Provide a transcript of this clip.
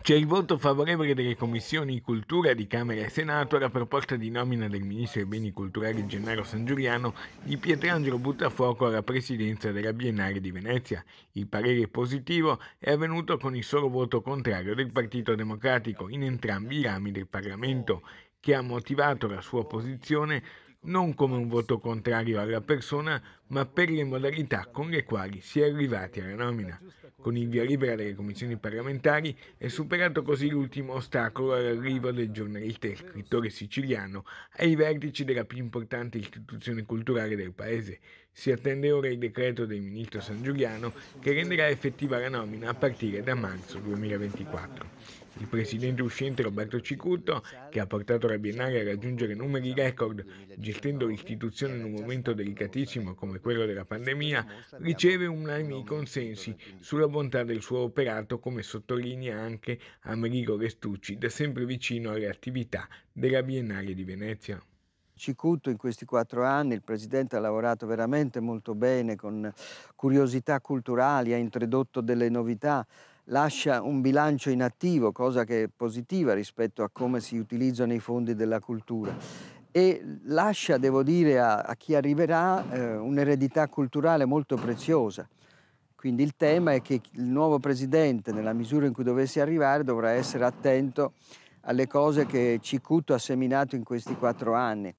C'è il voto favorevole delle commissioni Cultura di Camera e Senato alla proposta di nomina del ministro dei beni culturali Gennaro San Sangiuliano di Pietrangelo Buttafuoco alla presidenza della Biennale di Venezia. Il parere positivo è avvenuto con il solo voto contrario del Partito Democratico in entrambi i rami del Parlamento, che ha motivato la sua posizione non come un voto contrario alla persona, ma per le modalità con le quali si è arrivati alla nomina, con il via libera delle commissioni parlamentari è superato così l'ultimo ostacolo all'arrivo del giornalista e scrittore siciliano ai vertici della più importante istituzione culturale del paese. Si attende ora il decreto del ministro San Giuliano che renderà effettiva la nomina a partire da marzo 2024. Il presidente uscente Roberto Cicutto, che ha portato la Biennale a raggiungere numeri record, gestendo l'istituzione in un momento delicatissimo come come quello della pandemia, riceve unanimi consensi sulla bontà del suo operato, come sottolinea anche Amerigo Restucci, da sempre vicino alle attività della Biennale di Venezia. Cicuto in questi quattro anni, il Presidente ha lavorato veramente molto bene, con curiosità culturali, ha introdotto delle novità, lascia un bilancio inattivo, cosa che è positiva rispetto a come si utilizzano i fondi della cultura e lascia, devo dire, a, a chi arriverà eh, un'eredità culturale molto preziosa. Quindi il tema è che il nuovo presidente, nella misura in cui dovesse arrivare, dovrà essere attento alle cose che Cicuto ha seminato in questi quattro anni.